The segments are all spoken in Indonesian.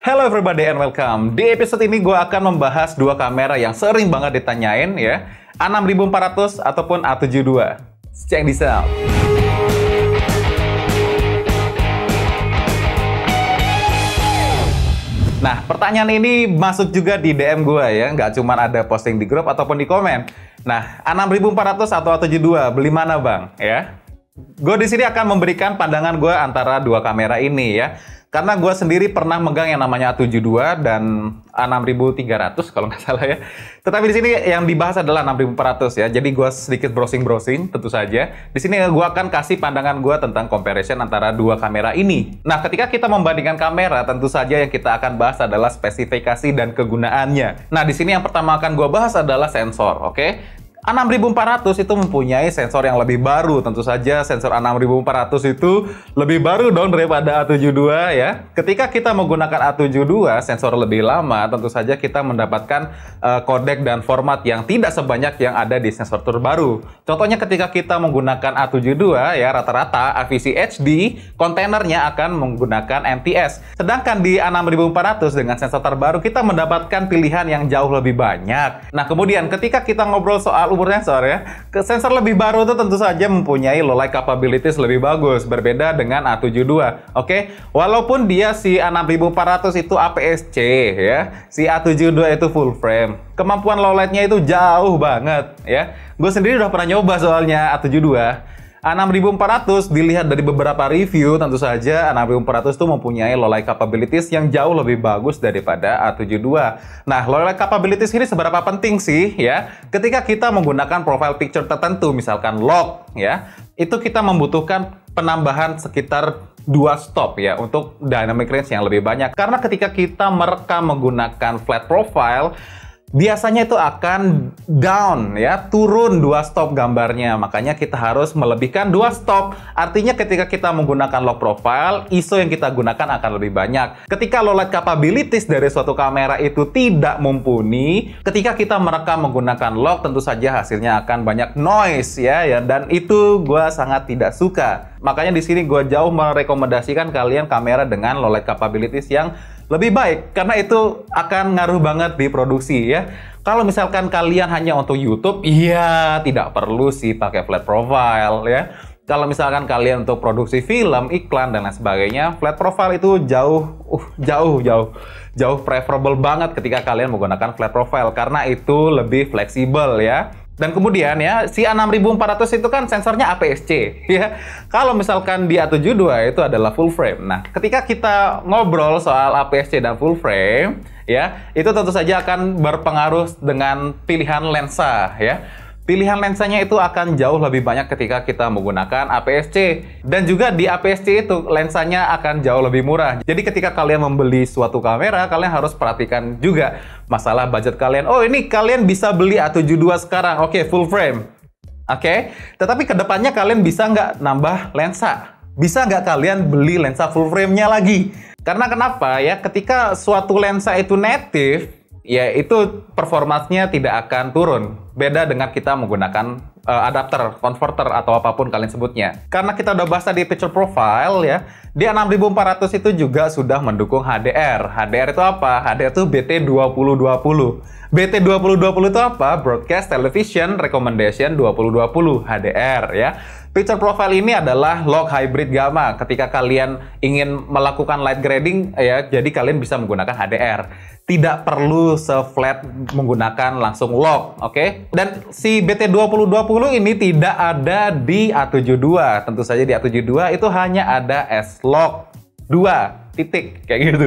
Hello everybody and welcome. Di episode ini gue akan membahas dua kamera yang sering banget ditanyain ya, A6400 ataupun A72. Check this out. Nah, pertanyaan ini masuk juga di DM gue ya, nggak cuma ada posting di grup ataupun di komen. Nah, A6400 atau A72, beli mana bang? Ya, Gue di sini akan memberikan pandangan gue antara dua kamera ini ya. Karena gue sendiri pernah megang yang namanya A72 dan A6300 kalau nggak salah ya. Tetapi di sini yang dibahas adalah 6400 ya. Jadi gue sedikit browsing-browsing tentu saja. Di sini gue akan kasih pandangan gue tentang comparison antara dua kamera ini. Nah ketika kita membandingkan kamera tentu saja yang kita akan bahas adalah spesifikasi dan kegunaannya. Nah di sini yang pertama akan gue bahas adalah sensor, oke? Okay? A6400 itu mempunyai sensor yang lebih baru tentu saja sensor A6400 itu lebih baru dong daripada A72 ya ketika kita menggunakan A72 sensor lebih lama tentu saja kita mendapatkan uh, eh, kodek dan format yang tidak sebanyak yang ada di sensor terbaru contohnya ketika kita menggunakan A72 ya rata-rata AVC HD kontainernya akan menggunakan MTS sedangkan di A6400 dengan sensor terbaru kita mendapatkan pilihan yang jauh lebih banyak nah kemudian ketika kita ngobrol soal umurnya sensor ya. sensor lebih baru itu tentu saja mempunyai low light capabilities lebih bagus berbeda dengan A72. Oke, okay? walaupun dia si A6400 itu APS-C ya, si A72 itu full frame. Kemampuan low light-nya itu jauh banget ya. Gue sendiri udah pernah nyoba soalnya A72 6400 dilihat dari beberapa review tentu saja 6400 itu mempunyai low light capabilities yang jauh lebih bagus daripada A72. Nah, low light capabilities ini seberapa penting sih ya? Ketika kita menggunakan profile picture tertentu misalkan log ya, itu kita membutuhkan penambahan sekitar dua stop ya untuk dynamic range yang lebih banyak. Karena ketika kita merekam menggunakan flat profile biasanya itu akan down ya, turun dua stop gambarnya. Makanya kita harus melebihkan dua stop. Artinya ketika kita menggunakan low profile, ISO yang kita gunakan akan lebih banyak. Ketika low light capabilities dari suatu kamera itu tidak mumpuni, ketika kita merekam menggunakan low tentu saja hasilnya akan banyak noise ya, ya dan itu gue sangat tidak suka. Makanya di sini gue jauh merekomendasikan kalian kamera dengan low light capabilities yang lebih baik karena itu akan ngaruh banget di produksi ya. Kalau misalkan kalian hanya untuk YouTube, iya tidak perlu sih pakai flat profile ya. Kalau misalkan kalian untuk produksi film, iklan dan lain sebagainya, flat profile itu jauh uh, jauh jauh jauh preferable banget ketika kalian menggunakan flat profile karena itu lebih fleksibel ya. Dan kemudian ya, si A6400 itu kan sensornya APS-C ya. Kalau misalkan di A72 itu adalah full frame. Nah, ketika kita ngobrol soal APS-C dan full frame ya, itu tentu saja akan berpengaruh dengan pilihan lensa ya Pilihan lensanya itu akan jauh lebih banyak ketika kita menggunakan APS-C. Dan juga di APS-C itu lensanya akan jauh lebih murah. Jadi ketika kalian membeli suatu kamera, kalian harus perhatikan juga masalah budget kalian. Oh ini kalian bisa beli A72 sekarang, oke okay, full frame. Oke, okay? tetapi kedepannya kalian bisa nggak nambah lensa? Bisa nggak kalian beli lensa full frame-nya lagi? Karena kenapa ya? Ketika suatu lensa itu native, ya itu performasnya tidak akan turun. Beda dengan kita menggunakan uh, adapter, converter atau apapun kalian sebutnya. Karena kita udah bahas di picture profile ya, di 6400 itu juga sudah mendukung HDR. HDR itu apa? HDR itu BT2020. BT2020 itu apa? Broadcast Television Recommendation 2020 HDR ya. Picture profile ini adalah log hybrid gamma. Ketika kalian ingin melakukan light grading ya, jadi kalian bisa menggunakan HDR. Tidak perlu se-flat menggunakan langsung log, oke? Okay? dan si BT2020 ini tidak ada di A72. Tentu saja di A72 itu hanya ada S-Log 2 titik kayak gitu.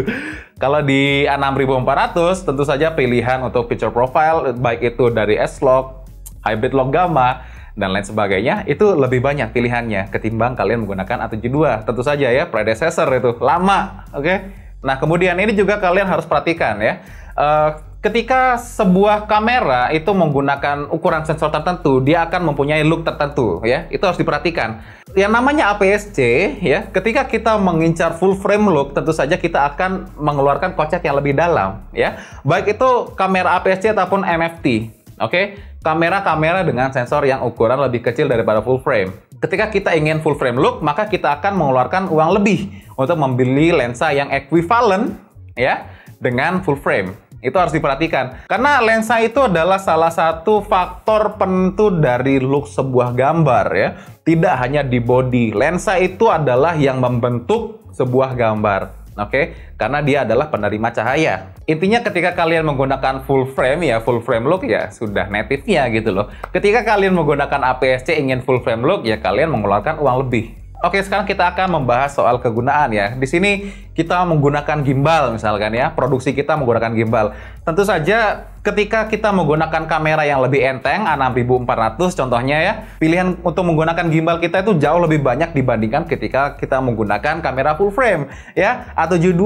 Kalau di A6400 tentu saja pilihan untuk picture profile baik itu dari S-Log, hybrid log gamma dan lain sebagainya itu lebih banyak pilihannya ketimbang kalian menggunakan A72. Tentu saja ya predecessor itu lama, oke. Okay? Nah, kemudian ini juga kalian harus perhatikan ya. Uh, ketika sebuah kamera itu menggunakan ukuran sensor tertentu, dia akan mempunyai look tertentu ya. Itu harus diperhatikan. Yang namanya APS-C ya, ketika kita mengincar full frame look, tentu saja kita akan mengeluarkan kocek yang lebih dalam ya. Baik itu kamera APS-C ataupun MFT. Oke, okay? kamera-kamera dengan sensor yang ukuran lebih kecil daripada full frame. Ketika kita ingin full frame look, maka kita akan mengeluarkan uang lebih untuk membeli lensa yang ekuivalen ya dengan full frame. Itu harus diperhatikan. Karena lensa itu adalah salah satu faktor penentu dari look sebuah gambar ya. Tidak hanya di body. Lensa itu adalah yang membentuk sebuah gambar. Oke, okay? karena dia adalah penerima cahaya. Intinya ketika kalian menggunakan full frame ya, full frame look ya sudah native ya gitu loh. Ketika kalian menggunakan APS-C ingin full frame look ya kalian mengeluarkan uang lebih. Oke, sekarang kita akan membahas soal kegunaan ya. Di sini kita menggunakan gimbal misalkan ya, produksi kita menggunakan gimbal. Tentu saja ketika kita menggunakan kamera yang lebih enteng, A6400 contohnya ya, pilihan untuk menggunakan gimbal kita itu jauh lebih banyak dibandingkan ketika kita menggunakan kamera full frame ya, A72,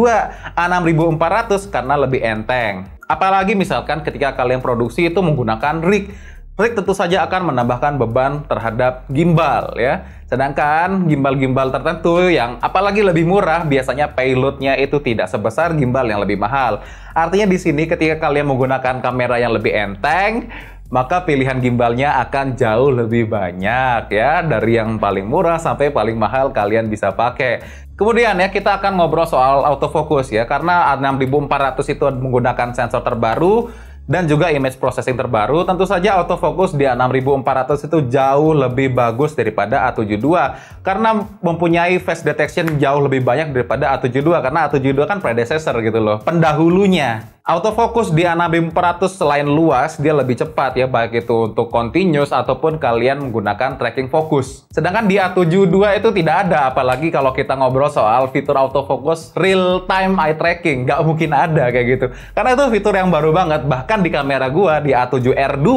A6400 karena lebih enteng. Apalagi misalkan ketika kalian produksi itu menggunakan rig Flick tentu saja akan menambahkan beban terhadap gimbal ya. Sedangkan gimbal-gimbal tertentu yang apalagi lebih murah biasanya payloadnya itu tidak sebesar gimbal yang lebih mahal. Artinya di sini ketika kalian menggunakan kamera yang lebih enteng, maka pilihan gimbalnya akan jauh lebih banyak ya dari yang paling murah sampai paling mahal kalian bisa pakai. Kemudian ya kita akan ngobrol soal autofocus ya karena 6400 itu menggunakan sensor terbaru dan juga image processing terbaru, tentu saja autofocus di a 6400 itu jauh lebih bagus daripada A72 karena mempunyai face detection jauh lebih banyak daripada A72 karena A72 kan predecessor gitu loh, pendahulunya. Autofocus di Anabim 400 selain luas, dia lebih cepat ya, baik itu untuk continuous ataupun kalian menggunakan tracking fokus. Sedangkan di A72 itu tidak ada, apalagi kalau kita ngobrol soal fitur autofocus real time eye tracking, nggak mungkin ada kayak gitu. Karena itu fitur yang baru banget, bahkan di kamera gua di A7R2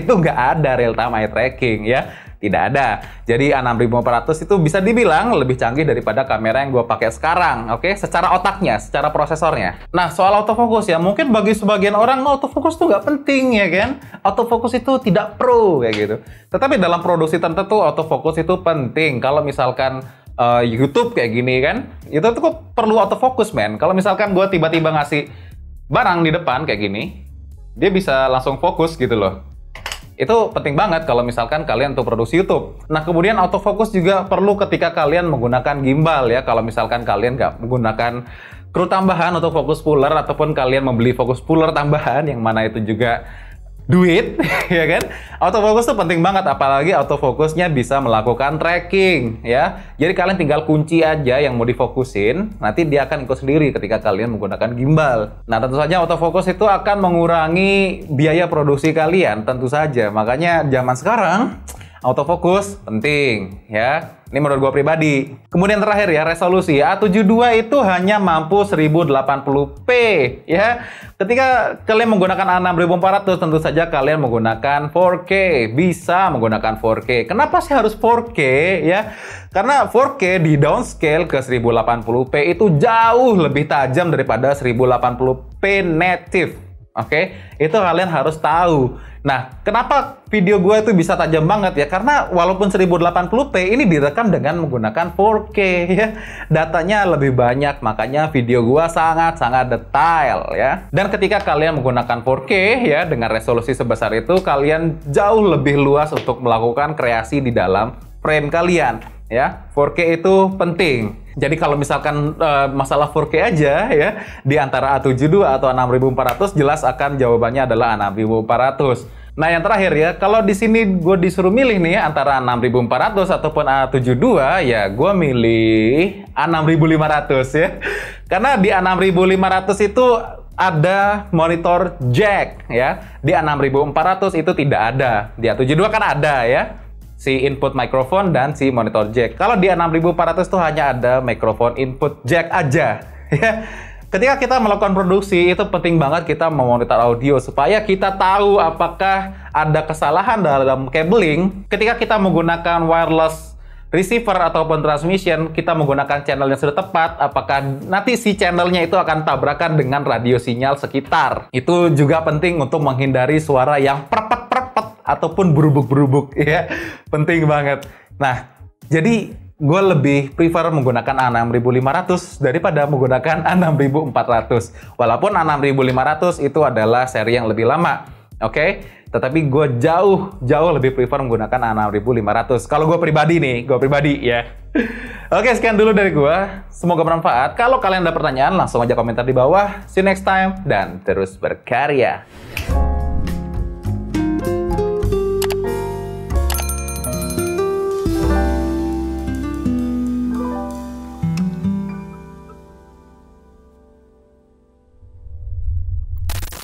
itu nggak ada real time eye tracking ya tidak ada. Jadi A6400 itu bisa dibilang lebih canggih daripada kamera yang gue pakai sekarang, oke? Okay? Secara otaknya, secara prosesornya. Nah, soal autofocus ya, mungkin bagi sebagian orang autofocus itu nggak penting ya kan? Autofocus itu tidak pro kayak gitu. Tetapi dalam produksi tertentu autofocus itu penting. Kalau misalkan uh, YouTube kayak gini kan, itu tuh perlu autofocus men. Kalau misalkan gue tiba-tiba ngasih barang di depan kayak gini, dia bisa langsung fokus gitu loh itu penting banget kalau misalkan kalian untuk produksi YouTube. Nah, kemudian autofocus juga perlu ketika kalian menggunakan gimbal ya. Kalau misalkan kalian nggak menggunakan kru tambahan untuk fokus puller ataupun kalian membeli fokus puller tambahan yang mana itu juga duit, ya kan? Autofocus tuh penting banget, apalagi autofocusnya bisa melakukan tracking, ya. Jadi kalian tinggal kunci aja yang mau difokusin, nanti dia akan ikut sendiri ketika kalian menggunakan gimbal. Nah, tentu saja autofocus itu akan mengurangi biaya produksi kalian, tentu saja. Makanya zaman sekarang autofocus penting ya. Ini menurut gue pribadi. Kemudian terakhir ya resolusi A72 itu hanya mampu 1080p ya. Ketika kalian menggunakan A6400 tentu saja kalian menggunakan 4K, bisa menggunakan 4K. Kenapa sih harus 4K ya? Karena 4K di downscale ke 1080p itu jauh lebih tajam daripada 1080p native Oke, okay? itu kalian harus tahu. Nah, kenapa video gue itu bisa tajam banget ya? Karena walaupun 1080p ini direkam dengan menggunakan 4K ya. Datanya lebih banyak, makanya video gue sangat-sangat detail ya. Dan ketika kalian menggunakan 4K ya dengan resolusi sebesar itu, kalian jauh lebih luas untuk melakukan kreasi di dalam frame kalian ya 4K itu penting. Jadi kalau misalkan uh, masalah 4K aja ya di antara A72 atau a 6400 jelas akan jawabannya adalah a 6400. Nah yang terakhir ya, kalau di sini gue disuruh milih nih antara a 6400 ataupun A72 ya gue milih A6500 ya. Karena di A6500 itu ada monitor jack ya. Di A6400 itu tidak ada. Di A72 kan ada ya si input mikrofon dan si monitor jack. Kalau di 6400 tuh hanya ada mikrofon input jack aja. Ya. Ketika kita melakukan produksi, itu penting banget kita memonitor audio supaya kita tahu apakah ada kesalahan dalam cabling. Ketika kita menggunakan wireless receiver ataupun transmission, kita menggunakan channel yang sudah tepat, apakah nanti si channelnya itu akan tabrakan dengan radio sinyal sekitar. Itu juga penting untuk menghindari suara yang perpet ataupun berubuk-berubuk ya penting banget. Nah jadi gue lebih prefer menggunakan A6500 daripada menggunakan A6400. Walaupun A6500 itu adalah seri yang lebih lama, oke? Okay? Tetapi gue jauh, jauh lebih prefer menggunakan A6500. Kalau gue pribadi nih, gue pribadi ya. oke, sekian dulu dari gue. Semoga bermanfaat. Kalau kalian ada pertanyaan, langsung aja komentar di bawah. See you next time, dan terus berkarya.